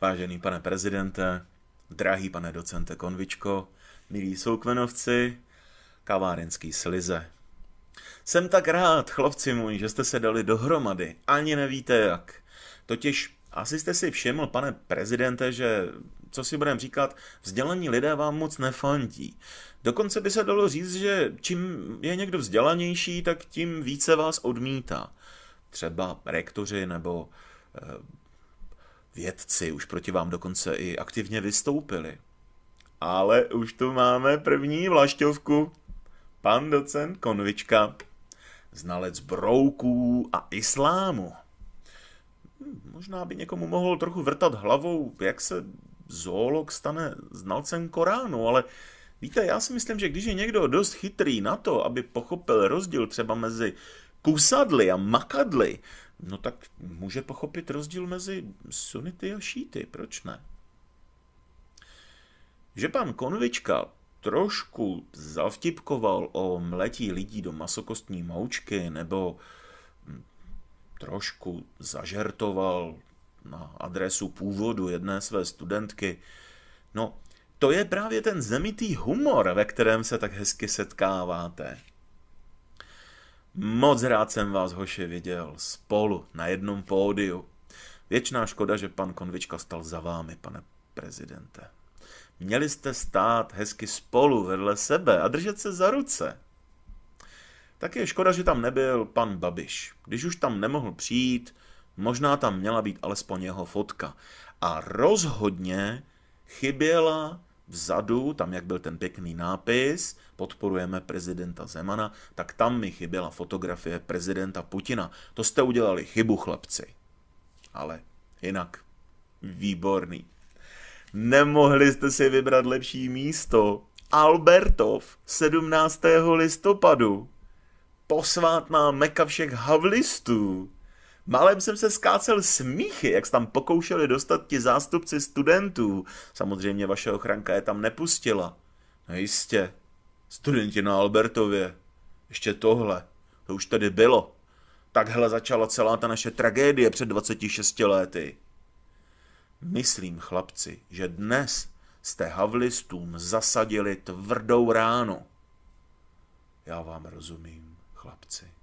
Vážený pane prezidente, drahý pane docente Konvičko, milí soukvenovci, kavárenský slize. Jsem tak rád, chlapci můj, že jste se dali dohromady, ani nevíte jak. Totiž asi jste si všiml, pane prezidente, že, co si budeme říkat, vzdělaní lidé vám moc nefandí. Dokonce by se dalo říct, že čím je někdo vzdělanější, tak tím více vás odmítá. Třeba rektoři nebo eh, Vědci už proti vám dokonce i aktivně vystoupili. Ale už tu máme první vlašťovku. Pan docent Konvička, znalec brouků a islámu. Hm, možná by někomu mohl trochu vrtat hlavou, jak se zoolog stane znalcem Koránu, ale víte, já si myslím, že když je někdo dost chytrý na to, aby pochopil rozdíl třeba mezi kousadly a makadly, no tak může pochopit rozdíl mezi sunity a šíty, proč ne? Že pan Konvička trošku zavtipkoval o mletí lidí do masokostní moučky nebo hm, trošku zažertoval na adresu původu jedné své studentky. No, to je právě ten zemitý humor, ve kterém se tak hezky setkáváte. Moc rád jsem vás, hoše viděl spolu na jednom pódiu. Věčná škoda, že pan Konvička stal za vámi, pane prezidente. Měli jste stát hezky spolu vedle sebe a držet se za ruce. Tak je škoda, že tam nebyl pan Babiš. Když už tam nemohl přijít, možná tam měla být alespoň jeho fotka. A rozhodně chyběla Vzadu, tam jak byl ten pěkný nápis, podporujeme prezidenta Zemana, tak tam mi chyběla fotografie prezidenta Putina. To jste udělali chybu, chlapci. Ale jinak, výborný. Nemohli jste si vybrat lepší místo. Albertov 17. listopadu. Posvátná meka všech havlistů. Málem jsem se skácel smíchy, jak tam pokoušeli dostat ti zástupci studentů. Samozřejmě vaše ochranka je tam nepustila. No jistě. Studenti na Albertově. Ještě tohle. To už tady bylo. Takhle začala celá ta naše tragédie před 26 lety. Myslím, chlapci, že dnes jste havlistům zasadili tvrdou ránu. Já vám rozumím, chlapci.